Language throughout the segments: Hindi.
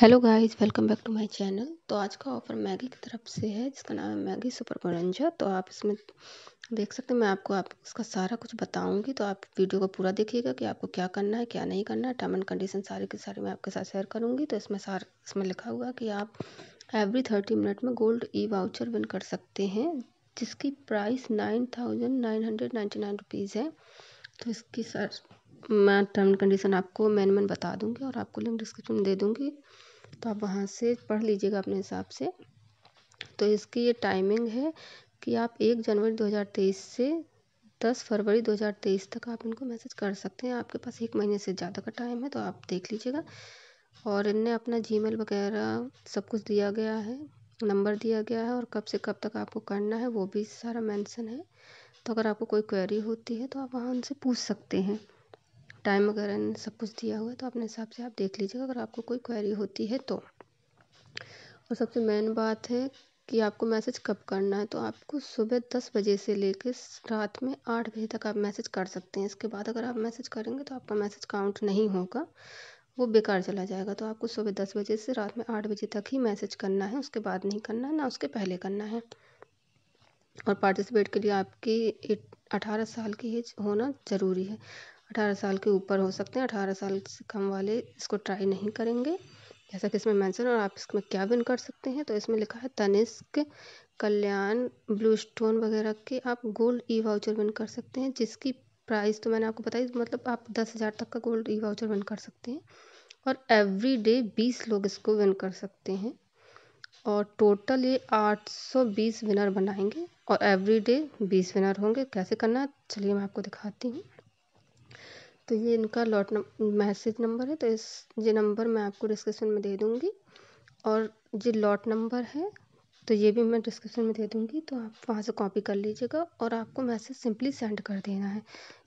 hello guys welcome back to my channel तो आज का ऑफ़र मैगी की तरफ से है जिसका नाम है मैगी सुपर मोरंजा तो आप इसमें देख सकते हैं मैं आपको आप इसका सारा कुछ बताऊंगी तो आप वीडियो को पूरा देखिएगा कि आपको क्या करना है क्या नहीं करना है टर्म एंड कंडीशन सारे के सारे मैं आपके साथ शेयर करूँगी तो इसमें सार इसमें लिखा हुआ कि आप एवरी थर्टी मिनट में गोल्ड ई वाउचर विन कर सकते हैं जिसकी price nine thousand nine hundred ninety nine rupees है तो इसकी सर मैं टर्म एंड कंडीशन आपको मैन मैन बता दूँगी और आपको लिंक डिस्क्रिप्शन दे दूँगी तो आप वहाँ से पढ़ लीजिएगा अपने हिसाब से तो इसकी ये टाइमिंग है कि आप एक जनवरी दो हज़ार तेईस से दस फरवरी दो हज़ार तेईस तक आप इनको मैसेज कर सकते हैं आपके पास एक महीने से ज़्यादा का टाइम है तो आप देख लीजिएगा और इनने अपना जी वगैरह सब कुछ दिया गया है नंबर दिया गया है और कब से कब तक आपको करना है वो भी सारा मेंशन है तो अगर आपको कोई क्वेरी होती है तो आप वहाँ उनसे पूछ सकते हैं टाइम वगैरह सब कुछ दिया हुआ है तो अपने हिसाब से आप देख लीजिएगा अगर आपको कोई क्वेरी होती है तो और सबसे मेन बात है कि आपको मैसेज कब करना है तो आपको सुबह दस बजे से लेकर रात में आठ बजे तक आप मैसेज कर सकते हैं इसके बाद अगर आप मैसेज करेंगे तो आपका मैसेज काउंट नहीं होगा वो बेकार चला जाएगा तो आपको सुबह दस बजे से रात में आठ बजे तक ही मैसेज करना है उसके बाद नहीं करना है ना उसके पहले करना है और पार्टिसिपेट के लिए आपकी अठारह साल की एज होना ज़रूरी है अठारह साल के ऊपर हो सकते हैं अठारह साल से कम वाले इसको ट्राई नहीं करेंगे जैसा कि इसमें मेंशन और आप इसमें क्या विन कर सकते हैं तो इसमें लिखा है तनिष्क कल्याण ब्लू स्टोन वगैरह के आप गोल्ड ई वाउचर विन कर सकते हैं जिसकी प्राइस तो मैंने आपको बताई मतलब आप दस हज़ार तक का गोल्ड ई वाउचर विन कर सकते हैं और एवरी डे बीस लोग इसको विन कर सकते हैं और टोटल ये आठ सौ बीस विनर बनाएंगे और एवरी डे बीस विनर होंगे कैसे करना है चलिए मैं आपको दिखाती हूँ तो ये इनका लॉट मैसेज नंबर है तो इस ये नंबर मैं आपको डिस्क्रिप्शन में दे दूँगी और ये लॉट नंबर है तो ये भी मैं डिस्क्रिप्शन में दे दूँगी तो आप वहाँ से कॉपी कर लीजिएगा और आपको मैसेज सिंपली सेंड कर देना है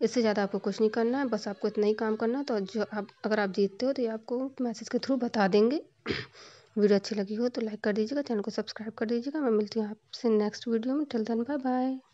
इससे ज़्यादा आपको कुछ नहीं करना है बस आपको इतना ही काम करना है तो जो आप अगर आप जीतते हो तो ये आपको मैसेज के थ्रू बता देंगे वीडियो अच्छी लगी हो तो लाइक कर दीजिएगा चैनल को सब्सक्राइब कर दीजिएगा मैं मिलती हूँ आपसे नेक्स्ट वीडियो में टिल देन बाय बाय